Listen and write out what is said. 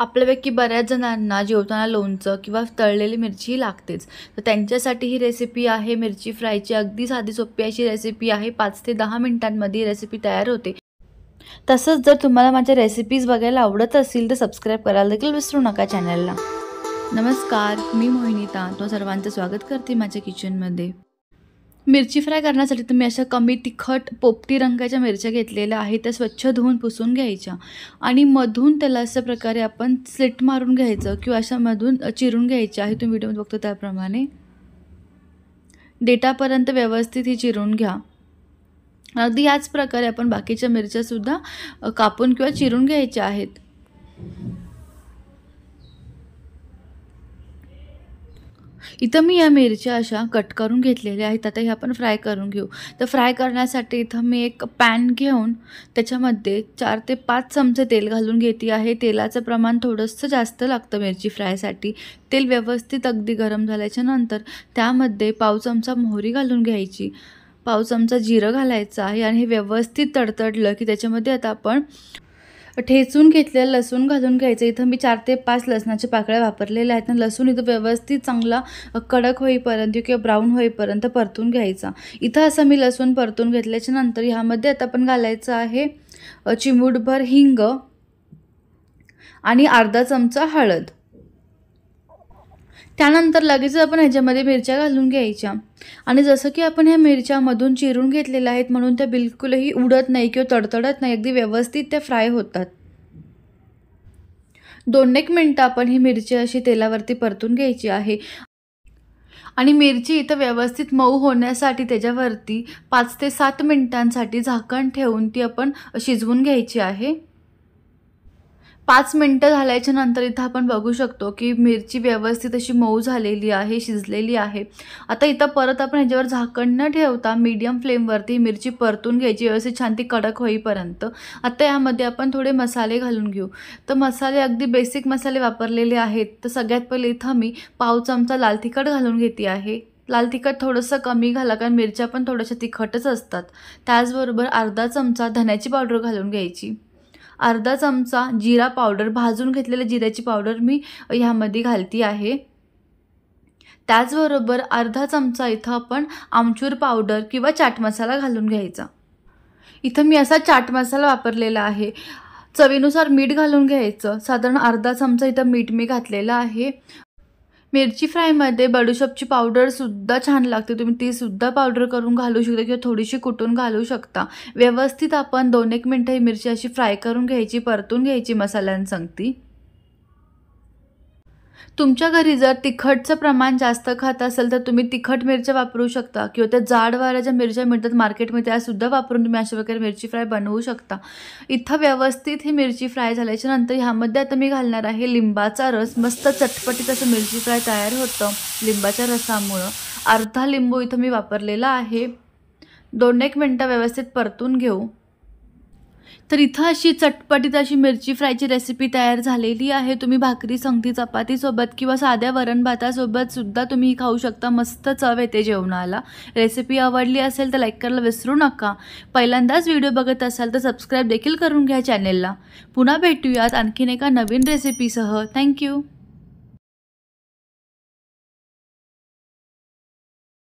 आपल्यापैकी बऱ्याच जणांना जेवताना लोणचं किंवा तळलेली मिरची लागतेच तर त्यांच्यासाठी ही रेसिपी आहे मिरची फ्रायची अगदी साधी सोपी अशी रेसिपी आहे पाच ते दहा मिनिटांमध्ये ही रेसिपी तयार होते तसंच जर तुम्हाला माझ्या रेसिपीज बघायला आवडत असतील तर सबस्क्राईब करायला देखील विसरू नका चॅनलला नमस्कार मी मोहिनीता तो सर्वांचं स्वागत करते माझ्या किचनमध्ये मिरची फ्राय करण्यासाठी तुम्ही अशा कमी तिखट पोपटी रंगाच्या मिरच्या घेतलेल्या आहेत त्या स्वच्छ धुवून पुसून घ्यायच्या आणि मधून त्याला अशा प्रकारे आपण स्लिट मारून घ्यायचं किंवा अशा मधून चिरून घ्यायच्या आहे तुम्ही व्हिडिओमध्ये बघतो त्याप्रमाणे डेटापर्यंत व्यवस्थित ही चिरून घ्या अगदी याच प्रकारे आपण बाकीच्या मिरच्यासुद्धा कापून किंवा चिरून घ्यायच्या आहेत इथं मी या मिरच्या अशा कट करून घेतलेल्या आहेत आता हे आपण फ्राय करून घेऊ तर फ्राय करण्यासाठी इथं मी एक पॅन घेऊन त्याच्यामध्ये चार ते पाच चमचे तेल घालून घेते आहे तेलाचं प्रमाण थोडंसं जास्त लागतं मिरची फ्रायसाठी तेल व्यवस्थित अगदी गरम झाल्याच्या नंतर त्यामध्ये पाव चमचा मोहरी घालून घ्यायची पाव चमचा जिरं घालायचं आहे आणि हे व्यवस्थित तडतडलं की त्याच्यामध्ये आता आपण ठेचून घेतलेलं लसूण घालून घ्यायचं इथं मी चार ते पाच लसणाच्या पाकळ्या वापरलेल्या आहेत आणि लसूण इथं व्यवस्थित चांगला कडक होईपर्यंत किंवा ब्राऊन होईपर्यंत परतून घ्यायचा इथं असं मी लसूण परतून घेतल्याच्या नंतर ह्यामध्ये आता आपण घालायचं आहे चिमूटभर हिंग आणि अर्धा चमचा हळद त्यानंतर लगेच आपण ह्याच्यामध्ये मिरच्या घालून घ्यायच्या आणि जसं की आपण ह्या मिरच्यामधून चिरून घेतलेल्या आहेत म्हणून त्या बिलकुलही उडत नाही किंवा तडतडत नाही अगदी व्यवस्थित त्या फ्राय होतात दोन एक मिनटं आपण ही मिरची अशी तेलावरती परतून घ्यायची आहे आणि मिरची इथं व्यवस्थित मऊ होण्यासाठी त्याच्यावरती पाच ते सात मिनटांसाठी झाकण ठेवून ती आपण शिजवून घ्यायची आहे पाच मिनटं घालायच्या नंतर इथं आपण बघू शकतो की मिरची व्यवस्थित अशी मऊ झालेली आहे शिजलेली आहे आता इथं परत आपण ह्याच्यावर झाकण न ठेवता मीडियम फ्लेमवरती मिरची परतून घ्यायची व्यवस्थित छान ती कडक होईपर्यंत आता यामध्ये आपण थोडे मसाले घालून घेऊ तर मसाले अगदी बेसिक मसाले वापरलेले आहेत तर सगळ्यात पहिले इथं मी पाव चमचा लाल तिखट घालून घेते आहे लाल तिखट थोडंसं कमी घाला कारण मिरच्या पण थोड्याशा तिखटच असतात त्याचबरोबर अर्धा चमचा धन्याची पावडर घालून घ्यायची अर्धा चमचा जिरा पावडर भाजून घेतलेल्या जिऱ्याची पावडर मी ह्यामध्ये घालती आहे त्याचबरोबर अर्धा चमचा इथं आपण आमचूर पावडर किंवा चाट मसाला घालून घ्यायचा इथं मी असा चाट मसाला वापरलेला आहे चवीनुसार मीठ घालून घ्यायचं साधारण अर्धा चमचा इथं मीठ मी घातलेलं आहे मिरची फ्रायमध्ये बडूशपची पावडरसुद्धा छान लागते तुम्ही तीसुद्धा पावडर करून घालू शकता किंवा थोडीशी कुटून घालू शकता व्यवस्थित आपण दोन एक मिनटं ही मिरची अशी फ्राय करून घ्यायची परतून घ्यायची मसाल्यांसंगती तुमच्या घरी जर तिखटचं प्रमाण जास्त खात असेल तर तुम्ही तिखट मिरच्या वापरू शकता किंवा त्या जाडवाऱ्या ज्या मिरच्या मिळतात मार्केटमध्ये त्यासुद्धा वापरून तुम्ही अशा प्रकारे मिरची फ्राय बनवू शकता इथं व्यवस्थित ही मिरची फ्राय झाल्याच्या नंतर ह्यामध्ये आता मी घालणार आहे लिंबाचा रस मस्त चटपटीत असं मिरची फ्राय तयार होतं लिंबाच्या रसामुळं अर्धा लिंबू इथं मी वापरलेला आहे दोन एक मिनटं व्यवस्थित परतून घेऊ तर इथं अशी चटपटीत अशी मिरची फ्रायची रेसिपी तयार झालेली आहे तुम्ही भाकरी संगती चपातीसोबत किंवा साध्या वरण भातासोबत सुद्धा तुम्ही खाऊ शकता मस्त चव येते जेवणाला रेसिपी आवडली असेल तर लाईक करायला विसरू नका पहिल्यांदाच व्हिडिओ बघत असाल तर सबस्क्राईब देखील करून घ्या चॅनेलला पुन्हा भेटूयात आणखीन एका नवीन रेसिपीसह थँक्यू